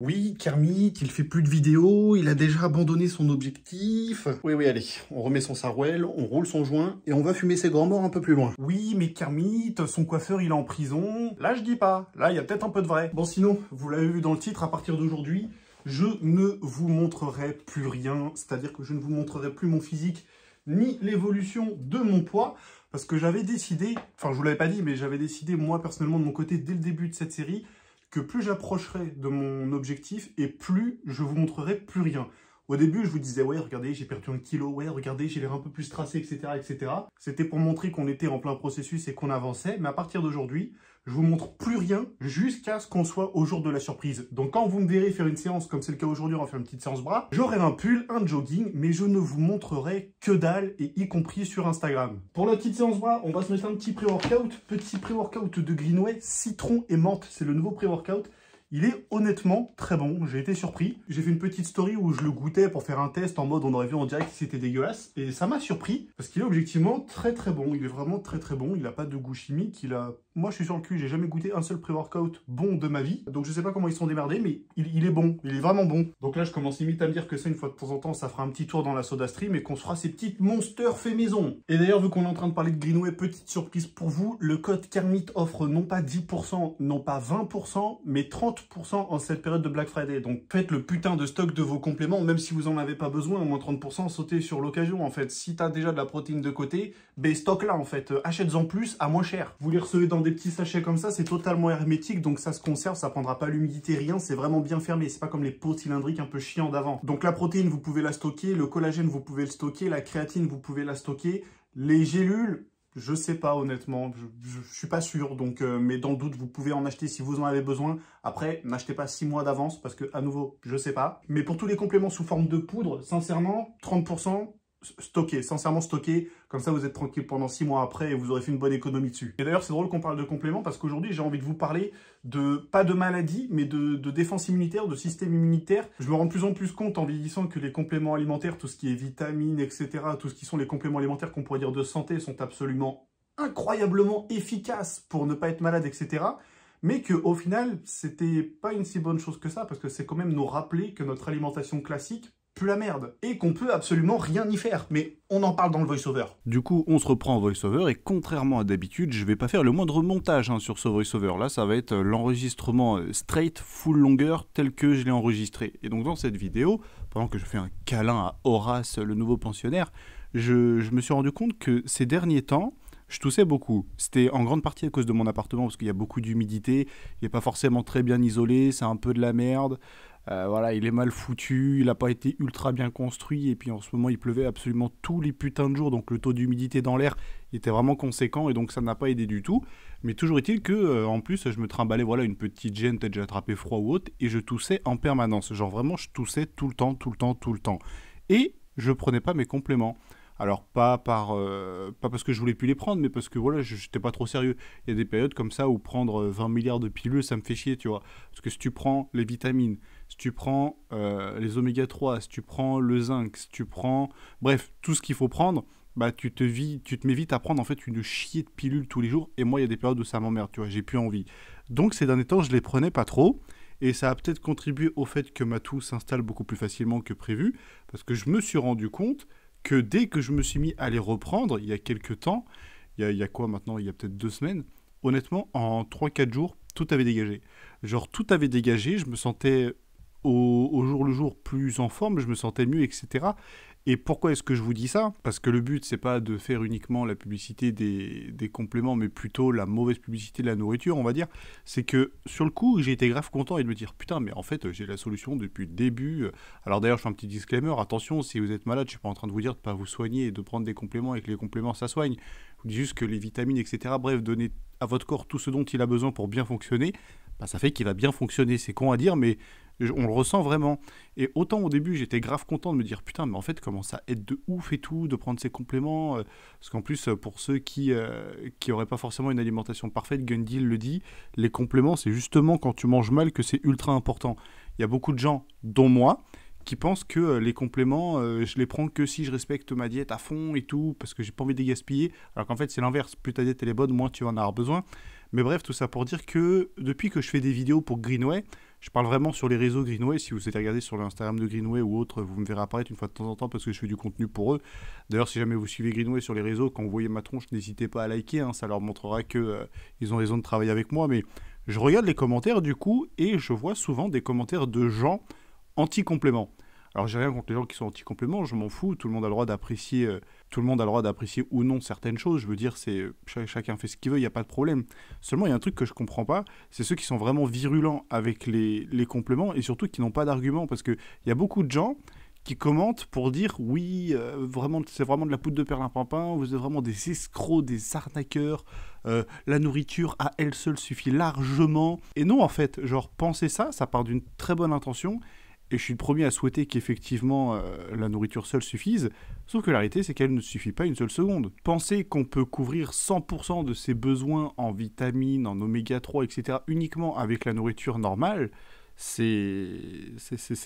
Oui, Kermit, il fait plus de vidéos, il a déjà abandonné son objectif. Oui, oui, allez, on remet son sarouel, on roule son joint et on va fumer ses grands morts un peu plus loin. Oui, mais Kermit, son coiffeur, il est en prison. Là, je dis pas. Là, il y a peut-être un peu de vrai. Bon, sinon, vous l'avez vu dans le titre, à partir d'aujourd'hui, je ne vous montrerai plus rien. C'est-à-dire que je ne vous montrerai plus mon physique ni l'évolution de mon poids parce que j'avais décidé, enfin, je vous l'avais pas dit, mais j'avais décidé, moi, personnellement, de mon côté, dès le début de cette série, que plus j'approcherai de mon objectif et plus je vous montrerai plus rien. Au début, je vous disais, ouais, regardez, j'ai perdu un kilo, ouais, regardez, j'ai l'air un peu plus tracé, etc., etc. C'était pour montrer qu'on était en plein processus et qu'on avançait, mais à partir d'aujourd'hui, je vous montre plus rien jusqu'à ce qu'on soit au jour de la surprise. Donc quand vous me verrez faire une séance comme c'est le cas aujourd'hui, on va faire une petite séance bras, j'aurai un pull, un jogging, mais je ne vous montrerai que dalle et y compris sur Instagram. Pour la petite séance bras, on va se mettre un petit pré-workout, petit pré-workout de Greenway, citron et menthe, c'est le nouveau pré-workout. Il est honnêtement très bon, j'ai été surpris. J'ai fait une petite story où je le goûtais pour faire un test en mode on aurait vu en direct si c'était dégueulasse. Et ça m'a surpris parce qu'il est objectivement très très bon. Il est vraiment très très bon. Il n'a pas de goût chimique, moi, je suis sur le cul, j'ai jamais goûté un seul pré-workout bon de ma vie, donc je sais pas comment ils sont démerdés, mais il, est bon, il est vraiment bon. Donc là, je commence limite à me dire que ça, une fois de temps en temps, ça fera un petit tour dans la soda stream et qu'on se fera ces petites monstres fait maison. Et d'ailleurs, vu qu'on est en train de parler de Greenway, petite surprise pour vous, le code Kermit offre non pas 10%, non pas 20%, mais 30% en cette période de Black Friday. Donc faites le putain de stock de vos compléments, même si vous en avez pas besoin, au moins 30%, sautez sur l'occasion en fait. Si t'as déjà de la protéine de côté, ben stock là en fait, achète-en plus à moins cher. Vous les recevez dans des petits sachets comme ça, c'est totalement hermétique, donc ça se conserve, ça prendra pas l'humidité, rien, c'est vraiment bien fermé, c'est pas comme les pots cylindriques un peu chiants d'avant. Donc la protéine, vous pouvez la stocker, le collagène, vous pouvez le stocker, la créatine, vous pouvez la stocker, les gélules, je sais pas honnêtement, je, suis pas sûr, donc euh, mais dans doute vous pouvez en acheter si vous en avez besoin. Après, n'achetez pas six mois d'avance parce que à nouveau, je sais pas. Mais pour tous les compléments sous forme de poudre, sincèrement, 30%, stocker, sincèrement stocker, comme ça vous êtes tranquille pendant 6 mois après et vous aurez fait une bonne économie dessus. Et d'ailleurs c'est drôle qu'on parle de compléments parce qu'aujourd'hui j'ai envie de vous parler de, pas de maladie, mais de, défense immunitaire, de système immunitaire. Je me rends de plus en plus compte en vieillissant que les compléments alimentaires, tout ce qui est vitamines, etc., tout ce qui sont les compléments alimentaires qu'on pourrait dire de santé sont absolument incroyablement efficaces pour ne pas être malade, etc., mais que au final, c'était pas une si bonne chose que ça, parce que c'est quand même nous rappeler que notre alimentation classique, la merde et qu'on peut absolument rien y faire. Mais on en parle dans le voice-over. Du coup, on se reprend en voice-over et contrairement à d'habitude, je vais pas faire le moindre montage hein, sur ce voice-over. Là, ça va être l'enregistrement euh, straight, full longueur, tel que je l'ai enregistré. Et donc, dans cette vidéo, pendant que je fais un câlin à Horace, le nouveau pensionnaire, je, je me suis rendu compte que ces derniers temps, je toussais beaucoup. C'était en grande partie à cause de mon appartement parce qu'il y a beaucoup d'humidité, il n'est pas forcément très bien isolé, c'est un peu de la merde. Euh, voilà, il est mal foutu, il n'a pas été ultra bien construit, et puis en ce moment il pleuvait absolument tous les putains de jours, donc le taux d'humidité dans l'air était vraiment conséquent, et donc ça n'a pas aidé du tout. Mais toujours est-il que, euh, en plus, je me trimballais voilà, une petite gêne, peut-être j'ai attrapé froid ou autre, et je toussais en permanence. Genre vraiment, je toussais tout le temps, tout le temps, tout le temps. Et je prenais pas mes compléments. Alors pas par euh, pas parce que je voulais plus les prendre, mais parce que voilà, j'étais pas trop sérieux. Il y a des périodes comme ça où prendre 20 euh, milliards de pilules, ça me fait chier, tu vois. Parce que si tu prends les vitamines, si tu prends euh, les oméga 3, si tu prends le zinc, si tu prends bref, tout ce qu'il faut prendre, bah tu te vis tu te mets vite à prendre en fait une chier de pilules tous les jours et moi il y a des périodes où ça m'emmerde, tu vois, j'ai plus envie. Donc ces derniers temps, je les prenais pas trop. Et ça a peut-être contribué au fait que ma toux s'installe beaucoup plus facilement que prévu, parce que je me suis rendu compte que dès que je me suis mis à les reprendre, il y a quelques temps, il y a, quoi maintenant Il y a peut-être deux semaines, honnêtement, en 3-4 jours, tout avait dégagé. Genre, tout avait dégagé, je me sentais au, au, jour le jour plus en forme, je me sentais mieux, etc. Et pourquoi est-ce que je vous dis ça Parce que le but, c'est pas de faire uniquement la publicité des, compléments, mais plutôt la mauvaise publicité de la nourriture, on va dire. C'est que sur le coup, j'ai été grave content et de me dire putain, mais en fait, j'ai la solution depuis le début. Alors d'ailleurs, je fais un petit disclaimer attention, si vous êtes malade, je suis pas en train de vous dire de pas vous soigner et de prendre des compléments et que les compléments ça soigne. Je vous dis juste que les vitamines, etc. Bref, donner à votre corps tout ce dont il a besoin pour bien fonctionner. Bah, ça fait qu'il va bien fonctionner. C'est con à dire, mais on le ressent vraiment. Et autant au début, j'étais grave content de me dire putain, mais en fait, comment ça aide de ouf et tout, de prendre ces compléments. Euh, parce qu'en plus, pour ceux qui n'auraient euh, pas forcément une alimentation parfaite, Gundy le dit, les compléments, c'est justement quand tu manges mal que c'est ultra important. Il y a beaucoup de gens, dont moi, qui pensent que euh, les compléments, je les prends que si je respecte ma diète à fond et tout, parce que j'ai pas envie de gaspiller. Alors qu'en fait, c'est l'inverse. Plus ta diète est bonne, moins tu en auras besoin. Mais bref, tout ça pour dire que depuis que je fais des vidéos pour Greenway, je parle vraiment sur les réseaux Greenway. Si vous êtes regardé sur l'Instagram de Greenway ou autre, vous me verrez apparaître une fois de temps en temps parce que je fais du contenu pour eux. D'ailleurs, si jamais vous suivez Greenway sur les réseaux, quand vous voyez ma tronche, n'hésitez pas à liker. Hein. ça leur montrera qu'ils euh, ont raison de travailler avec moi. Mais je regarde les commentaires du coup et je vois souvent des commentaires de gens anti-compléments. Alors j'ai rien contre les gens qui sont anti-compléments, je m'en fous, tout le monde a le droit d'apprécier, euh, tout le monde a le droit d'apprécier ou non certaines choses. Je veux dire, c'est chacun fait ce qu'il veut, il n'y a pas de problème. Seulement, il y a un truc que je comprends pas, c'est ceux qui sont vraiment virulents avec les, compléments et surtout qui n'ont pas d'argument parce que il y a beaucoup de gens qui commentent pour dire oui, euh, vraiment, c'est vraiment de la poudre de perlimpinpin, vous êtes vraiment des escrocs, des arnaqueurs, euh, la nourriture à elle seule suffit largement. Et non, en fait, genre, penser ça, ça part d'une très bonne intention, et je suis le premier à souhaiter qu'effectivement euh, la nourriture seule suffise, sauf que la réalité c'est qu'elle ne suffit pas une seule seconde. Penser qu'on peut couvrir 100% de ses besoins en vitamines, en oméga 3, etc. uniquement avec la nourriture normale, c'est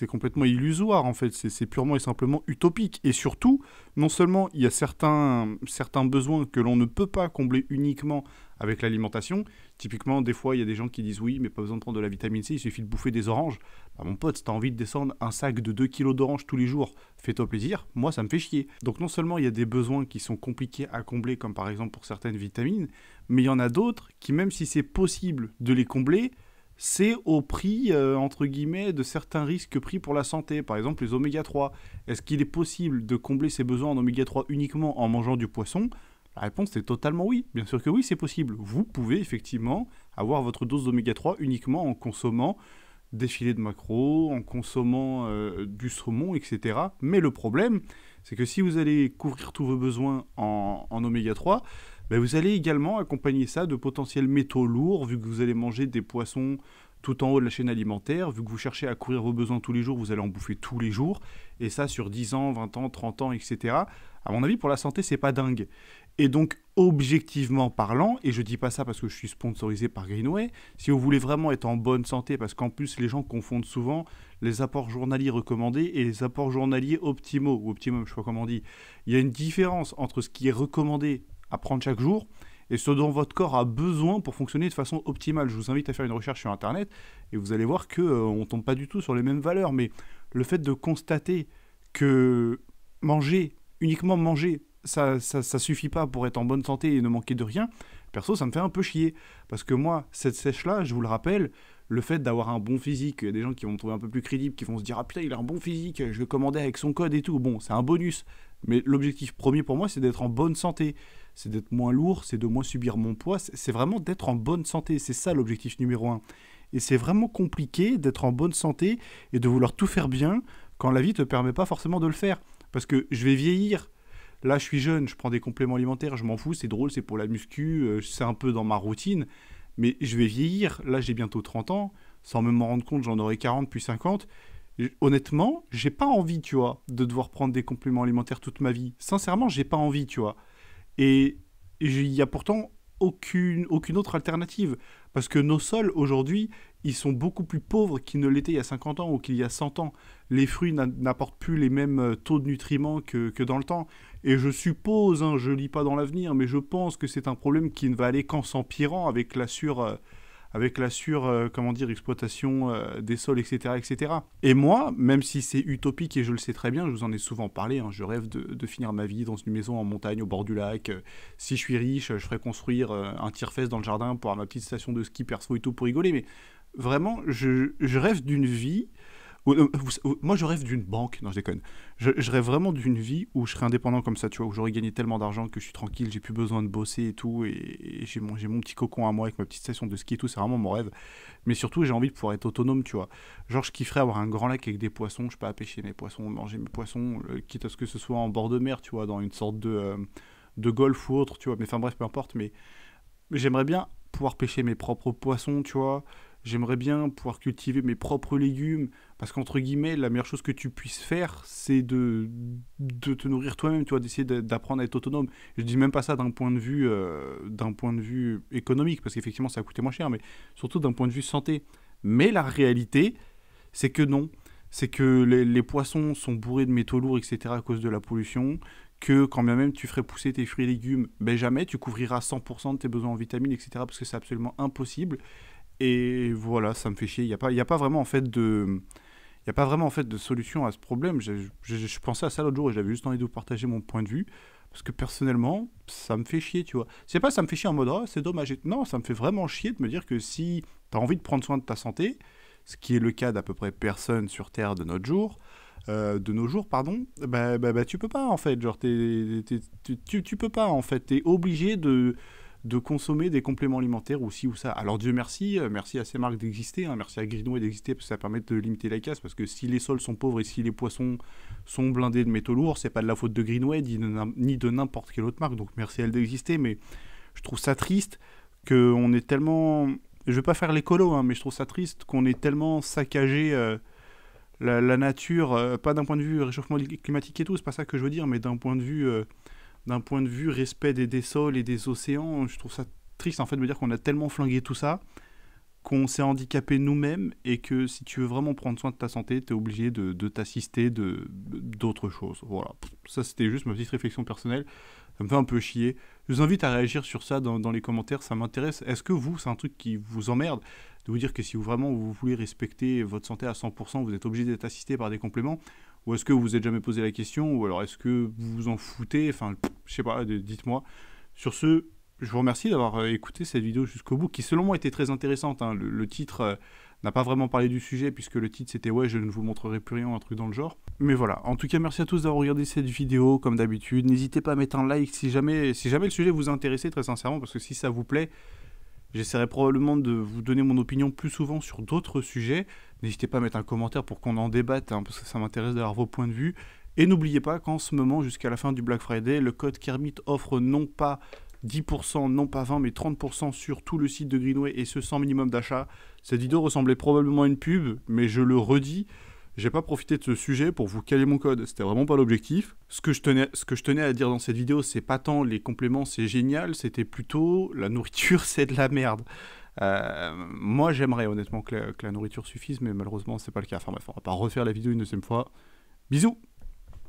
complètement illusoire en fait, c'est purement et simplement utopique. Et surtout, non seulement il y a certains besoins que l'on ne peut pas combler uniquement avec l'alimentation. Typiquement, des fois, il y a des gens qui disent oui, mais pas besoin de prendre de la vitamine C, il suffit de bouffer des oranges. Bah, mon pote, si t'as envie de descendre un sac de 2 kg d'oranges tous les jours, fais-toi plaisir, moi ça me fait chier. Donc non seulement il y a des besoins qui sont compliqués à combler, comme par exemple pour certaines vitamines, mais il y en a d'autres qui, même si c'est possible de les combler, c'est au prix, euh, entre guillemets, de certains risques pris pour la santé, par exemple les oméga 3. Est-ce qu'il est possible de combler ces besoins en oméga 3 uniquement en mangeant du poisson la réponse est totalement oui. Bien sûr que oui, c'est possible. Vous pouvez effectivement avoir votre dose d'oméga 3 uniquement en consommant des filets de maquereau, en consommant euh, du saumon, etc. Mais le problème, c'est que si vous allez couvrir tous vos besoins en, oméga 3, ben, vous allez également accompagner ça de potentiels métaux lourds, vu que vous allez manger des poissons tout en haut de la chaîne alimentaire. Vu que vous cherchez à courir vos besoins tous les jours, vous allez en bouffer tous les jours. Et ça, sur 10 ans, 20 ans, 30 ans, etc. À mon avis, pour la santé, c'est pas dingue. Et donc, objectivement parlant, et je dis pas ça parce que je suis sponsorisé par Greenway, si vous voulez vraiment être en bonne santé, parce qu'en plus, les gens confondent souvent les apports journaliers recommandés et les apports journaliers optimaux, ou optimum, je sais pas comment on dit. Il y a une différence entre ce qui est recommandé à prendre chaque jour et ce dont votre corps a besoin pour fonctionner de façon optimale. Je vous invite à faire une recherche sur Internet et vous allez voir qu'on euh, ne tombe pas du tout sur les mêmes valeurs. Mais le fait de constater que manger, uniquement manger, ça, ne ça suffit pas pour être en bonne santé et ne manquer de rien, Perso, ça me fait un peu chier. Parce que moi, cette sèche-là, je vous le rappelle, le fait d'avoir un bon physique, il y a des gens qui vont me trouver un peu plus crédible, qui vont se dire Ah putain, il a un bon physique, je vais commander avec son code et tout. Bon, c'est un bonus. Mais l'objectif premier pour moi, c'est d'être en bonne santé. C'est d'être moins lourd, c'est de moins subir mon poids. C'est vraiment d'être en bonne santé. C'est ça l'objectif numéro un. Et c'est vraiment compliqué d'être en bonne santé et de vouloir tout faire bien quand la vie ne te permet pas forcément de le faire. Parce que je vais vieillir, Là, je suis jeune, je prends des compléments alimentaires, je m'en fous, c'est drôle, c'est pour la muscu, euh, c'est un peu dans ma routine, mais je vais vieillir. Là, j'ai bientôt 30 ans, sans même m'en rendre compte, j'en aurai 40 puis 50. Honnêtement, j'ai pas envie, tu vois, de devoir prendre des compléments alimentaires toute ma vie. Sincèrement, j'ai pas envie, tu vois. Et il y a pourtant aucune, aucune autre alternative. Parce que nos sols, aujourd'hui, ils sont beaucoup plus pauvres qu'ils ne l'étaient il y a 50 ans ou qu'il y a 100 ans. Les fruits n'apportent plus les mêmes euh, taux de nutriments que, que dans le temps. Et je suppose, hein, je ne lis pas dans l'avenir, mais je pense que c'est un problème qui ne va aller qu'en s'empirant avec la sur... Euh, avec la sur, euh, comment dire, exploitation euh, des sols, etc., etc. Et moi, même si c'est utopique et je le sais très bien, je vous en ai souvent parlé, hein, je rêve de, finir ma vie dans une maison en montagne au bord du lac. si je suis riche, je ferai construire un tire-fesse dans le jardin pour avoir ma petite station de ski perso et tout pour rigoler. Mais vraiment, je rêve d'une vie euh, moi, je rêve d'une banque. Non, je déconne. Je, rêve vraiment d'une vie où je serais indépendant comme ça, tu vois, où j'aurais gagné tellement d'argent que je suis tranquille, j'ai plus besoin de bosser et tout, et, j'ai mon, mon petit cocon à moi avec ma petite station de ski et tout, c'est vraiment mon rêve. Mais surtout, j'ai envie de pouvoir être autonome, tu vois. Genre, je kifferais avoir un grand lac avec des poissons, je pas à pêcher mes poissons, manger mes poissons, quitte à ce que ce soit en bord de mer, tu vois, dans une sorte de, euh, de golf ou autre, tu vois. Mais enfin, bref, peu importe, mais j'aimerais bien pouvoir pêcher mes propres poissons, tu vois. J'aimerais bien pouvoir cultiver mes propres légumes, parce qu'entre guillemets, la meilleure chose que tu puisses faire, c'est de, te nourrir toi-même, tu vois, d'essayer d'apprendre à être autonome. Je dis même pas ça d'un point de vue, euh, d'un point de vue économique, parce qu'effectivement, ça a coûté moins cher, mais surtout d'un point de vue santé. Mais la réalité, c'est que non. C'est que les, poissons sont bourrés de métaux lourds, etc., à cause de la pollution. Que quand bien même tu ferais pousser tes fruits et légumes, ben jamais tu couvriras 100% de tes besoins en vitamines, etc., parce que c'est absolument impossible. Et voilà, ça me fait chier. Il n'y a, a pas vraiment, en fait, de il n'y a pas vraiment en fait de solution à ce problème. Je, pensais à ça l'autre jour et j'avais juste envie de vous partager mon point de vue. Parce que personnellement, ça me fait chier, tu vois. C'est pas ça me fait chier en mode oh, c'est dommage. Non, ça me fait vraiment chier de me dire que si tu as envie de prendre soin de ta santé, ce qui est le cas d'à peu près personne sur Terre de notre jour, euh, de nos jours, pardon, bah, bah, bah, tu peux pas en fait. Genre, tu, tu peux pas en fait. Tu es obligé de de consommer des compléments alimentaires ou ci ou ça. Alors Dieu merci, euh, merci à ces marques d'exister, hein, merci à Greenway d'exister parce que ça permet de limiter la casse parce que si les sols sont pauvres et si les poissons sont blindés de métaux lourds, c'est pas de la faute de Greenway ni de n'importe quelle autre marque. Donc merci à elle d'exister, mais je trouve ça triste qu'on est tellement... Je vais pas faire l'écolo, hein, mais je trouve ça triste qu'on est tellement saccagé... Euh, la, nature, euh, pas d'un point de vue réchauffement climatique et tout, c'est pas ça que je veux dire, mais d'un point de vue d'un point de vue respect des, des, sols et des océans, je trouve ça triste en fait de me dire qu'on a tellement flingué tout ça qu'on s'est handicapé nous-mêmes et que si tu veux vraiment prendre soin de ta santé, tu es obligé de, t'assister de, d'autres choses. Voilà, ça c'était juste ma petite réflexion personnelle. Ça me fait un peu chier. Je vous invite à réagir sur ça dans, les commentaires, ça m'intéresse. Est-ce que vous, c'est un truc qui vous emmerde de vous dire que si vous vraiment vous voulez respecter votre santé à 100%, vous êtes obligé d'être assisté par des compléments ou est-ce que vous vous êtes jamais posé la question Ou alors est-ce que vous vous en foutez Enfin, je sais pas, dites-moi. Sur ce, je vous remercie d'avoir euh, écouté cette vidéo jusqu'au bout, qui selon moi était très intéressante. Hein. Le, titre euh, n'a pas vraiment parlé du sujet, puisque le titre c'était Ouais, je ne vous montrerai plus rien, un truc dans le genre. Mais voilà, en tout cas, merci à tous d'avoir regardé cette vidéo, comme d'habitude. N'hésitez pas à mettre un like si jamais, si jamais le sujet vous intéressait très sincèrement, parce que si ça vous plaît, J'essaierai probablement de vous donner mon opinion plus souvent sur d'autres sujets. N'hésitez pas à mettre un commentaire pour qu'on en débatte, hein, parce que ça m'intéresse d'avoir vos points de vue. Et n'oubliez pas qu'en ce moment, jusqu'à la fin du Black Friday, le code Kermit offre non pas 10%, non pas 20, mais 30% sur tout le site de Greenway et ce sans minimum d'achat. Cette vidéo ressemblait probablement à une pub, mais je le redis j'ai pas profité de ce sujet pour vous caler mon code. C'était vraiment pas l'objectif. Ce que je tenais, ce que je tenais à dire dans cette vidéo, c'est pas tant les compléments, c'est génial. C'était plutôt la nourriture, c'est de la merde. Euh, moi, j'aimerais honnêtement que la, que la, nourriture suffise, mais malheureusement, c'est pas le cas. Enfin bref, on va pas refaire la vidéo une deuxième fois. Bisous.